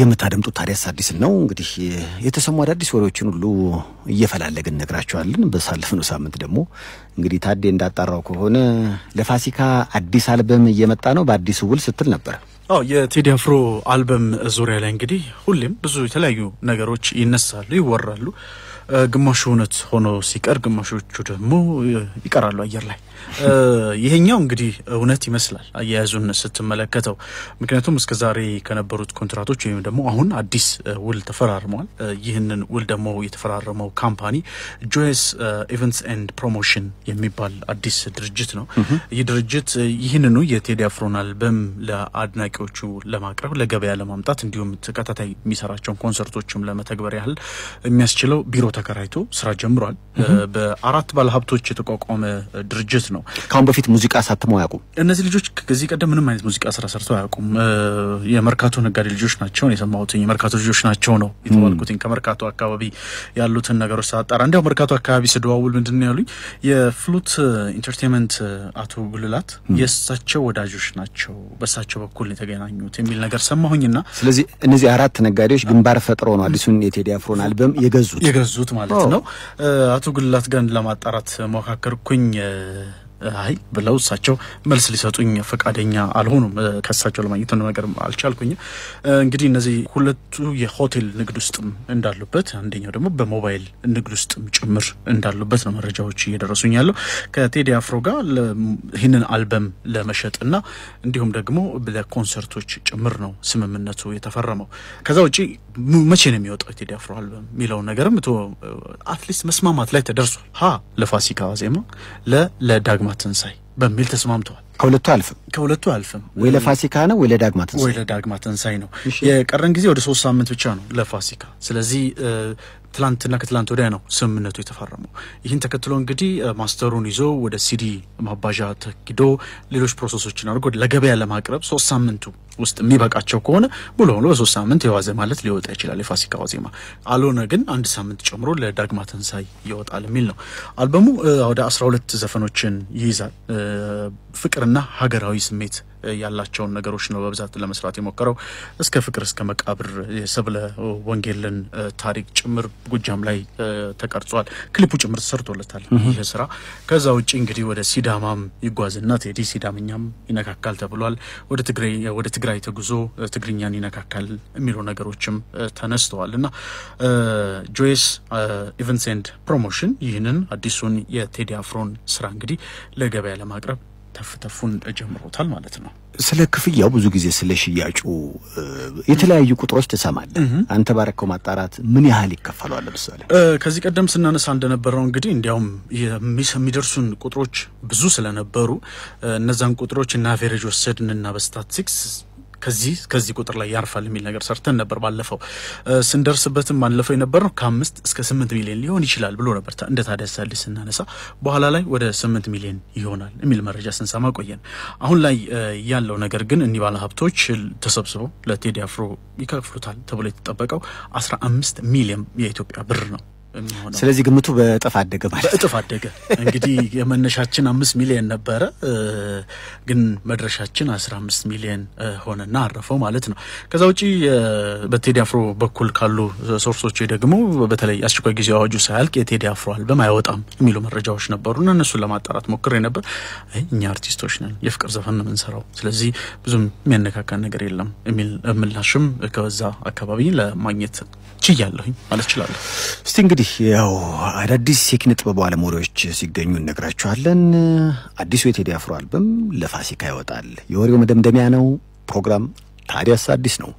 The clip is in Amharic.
የምታደምጡት ታዲያስ አዲስን ነው። እንግዲህ የተሰሙ አዳዲስ ወሬዎችን ሁሉ እየፈላለግን እነግራችኋለን። በሳለፍነው ሳምንት ደግሞ እንግዲህ ታዴ እንዳጣራው ከሆነ ለፋሲካ አዲስ አልበም እየመጣ ነው በአዲሱ ውል ስትል ነበር። አዎ የቴዲ አፍሮ አልበም ዙሪያ ላይ እንግዲህ ሁሌም ብዙ የተለያዩ ነገሮች ይነሳሉ፣ ይወራሉ። ግማሹ እውነት ሆኖ ሲቀር፣ ግማሾቹ ደግሞ ይቀራሉ አየር ላይ። ይሄኛው እንግዲህ እውነት ይመስላል አያያዙን ስትመለከተው። ምክንያቱም እስከ ዛሬ ከነበሩት ኮንትራቶች ወይም ደግሞ አሁን አዲስ ውል ተፈራርመዋል። ይህንን ውል ደግሞ የተፈራረመው ካምፓኒ ጆይስ ኢቨንትስ ኤንድ ፕሮሞሽን የሚባል አዲስ ድርጅት ነው። ይህ ድርጅት ይህንኑ የቴዲ አፍሮን አልበም ለአድናቂዎቹ ለማቅረብ ለገበያ ለማምጣት እንዲሁም ተከታታይ የሚሰራቸውን ኮንሰርቶችም ለመተግበር ያህል የሚያስችለው ቢሮ ተከራይቶ ስራ ጀምሯል። በአራት ባለሀብቶች የተቋቋመ ድርጅት ነው። ከአሁን በፊት ሙዚቃ አሳትመው አያውቁም። እነዚህ ልጆች ከዚህ ቀደም ምንም አይነት ሙዚቃ ስራ ሰርተው አያውቁም። የመርካቶ ነጋዴ ልጆች ናቸው የሰማሁት። የመርካቶ ልጆች ናቸው ነው የተባልኩትኝ። ከመርካቶ አካባቢ ያሉትን ነገሮች ሳጣራ እንዲያው መርካቶ አካባቢ ስደዋውል ምንድን ያሉኝ የፍሉት ኢንተርቴንመንት አቶ ጉልላት የእሳቸው ወዳጆች ናቸው፣ በእሳቸው በኩል የተገናኙት የሚል ነገር ሰማሁኝና ስለዚህ እነዚህ አራት ነጋዴዎች ግንባር ፈጥሮ ነው አዲሱን የቴዲ አፍሮን አልበም የገዙት የገዙት ማለት ነው። አቶ ጉልላት ጋር ለማጣራት ሞካከርኩኝ። አይ ብለው እሳቸው መልስ ሊሰጡኝ ፈቃደኛ አልሆኑም። ከእሳቸው ለማግኘት ነገር አልቻልኩኝም። እንግዲህ እነዚህ ሁለቱ የሆቴል ንግድ ውስጥም እንዳሉበት፣ አንደኛው ደግሞ በሞባይል ንግድ ውስጥም ጭምር እንዳሉበት ነው መረጃዎች እየደረሱኝ ያለው። ከቴዲ አፍሮ ጋር ይህንን አልበም ለመሸጥ እና እንዲሁም ደግሞ ለኮንሰርቶች ጭምር ነው ስምምነቱ የተፈረመው። ከዛ ውጭ መቼ ነው የሚወጣው የቴዲ አፍሮ አልበም የሚለውን ነገርም አትሊስት መስማማት ላይ ተደርሷል። ሀ ለፋሲካ ዜማ ለለዳግመ ትንሣኤ በሚል ተስማምተዋል። ከሁለቱ አልፍም ከሁለቱ አልፍም ወይ ለፋሲካ ነው ወይ ለዳግማ ትንሳኤ ወይ ለዳግማ ትንሳኤ ነው። የቀረን ጊዜ ወደ ሶስት ሳምንት ብቻ ነው ለፋሲካ። ስለዚህ ትላንትና ከትላንት ወዲያ ነው ስምምነቱ የተፈረመው። ይህን ተከትሎ እንግዲህ ማስተሩን ይዞ ወደ ሲዲ ማባዣ ተኪዶ ሌሎች ፕሮሰሶችን አድርጎ ለገበያ ለማቅረብ ሶስት ሳምንቱ ውስጥ የሚበቃቸው ከሆነ ብሎ ብሎ በሶስት ሳምንት የዋዜ ማለት ሊወጣ ይችላል የፋሲካ ዋዜማ። አልሆነ ግን አንድ ሳምንት ጨምሮ ለዳግማ ትንሳኤ ይወጣል የሚል ነው። አልበሙ ወደ አስራ ሁለት ዘፈኖችን ይይዛል ፍቅር እና ሀገራዊ ስሜት ያላቸውን ነገሮች ነው በብዛት ለመስራት የሞከረው። እስከ ፍቅር እስከ መቃብር የሰብለ ወንጌልን ታሪክ ጭምር ጎጃም ላይ ተቀርጿል። ክሊፑ ጭምር ተሰርቶለታል ይህ ስራ። ከዛ ውጭ እንግዲህ ወደ ሲዳማም ይጓዝና ቴዲ ሲዳምኛም ይነካካል ተብሏል። ወደ ትግራይ ተጉዞ ትግርኛን ይነካካል የሚሉ ነገሮችም ተነስተዋል እና ጆይስ ኢቨንሴንድ ፕሮሞሽን ይህንን አዲሱን የቴዲ አፍሮን ስራ እንግዲህ ለገበያ ለማቅረብ ተፍተፉን ጀምሮታል ማለት ነው። ስለ ክፍያው ብዙ ጊዜ ስለ ሽያጩ የተለያዩ ቁጥሮች ትሰማለህ። አንተ ባረከው ማጣራት ምን ያህል ይከፈለዋል? ለምሳሌ ከዚህ ቀደም ስናነሳ እንደነበረው እንግዲህ እንዲያውም የሚደርሱን ቁጥሮች ብዙ ስለነበሩ እነዛን ቁጥሮች እና አቬሬጅ ወሰድንና በስታትስቲክስ ከዚህ ከዚህ ቁጥር ላይ ያርፋል የሚል ነገር ሰርተን ነበር። ባለፈው ስንደርስበትም ባለፈው ነው ከአምስት እስከ ስምንት ሚሊዮን ሊሆን ይችላል ብሎ ነበር እንደ ታዲያ ሳል ስናነሳ በኋላ ላይ ወደ ስምንት ሚሊዮን ይሆናል የሚል መረጃ ስንሰማ ቆየን። አሁን ላይ ያለው ነገር ግን እኒህ ባለሀብቶች ተሰብስበው ለቴዲ አፍሮ ይከፍሉታል ተብሎ የተጠበቀው አስራ አምስት ሚሊዮን የኢትዮጵያ ብር ነው። ስለዚህ ግምቱ በእጥፍ አደገ ማለት በእጥፍ አደገ። እንግዲህ የመነሻችን አምስት ሚሊየን ነበረ፣ ግን መድረሻችን አስራ አምስት ሚሊየን ሆነና አረፈው ማለት ነው። ከዛ ውጪ በቴዲ አፍሮ በኩል ካሉ ሶርሶች ደግሞ በተለይ አስቸኳይ ጊዜ አዋጁ ሳያልቅ የቴዲ አፍሮ አልበም አይወጣም የሚሉ መረጃዎች ነበሩ እና እነሱን ለማጣራት ሞክሬ ነበር። እኛ አርቲስቶች ነን፣ የፍቅር ዘፈን ነው የምንሰራው፣ ስለዚህ ብዙም የሚያነካካን ነገር የለም የሚል ምላሽም ከዛ አካባቢ ለማግኘት ችያለሁኝ ማለት እችላለሁ። እስቲ እንግዲህ ያው አዳዲስ የኪነ ጥበቡ አለሞሪዎች ሲገኙ እነግራችኋለን። አዲሱ የቴዲ አፍሮ አልበም ለፋሲካ ይወጣል። የወሬው መደምደሚያ ነው ፕሮግራም ታዲያስ አዲስ ነው።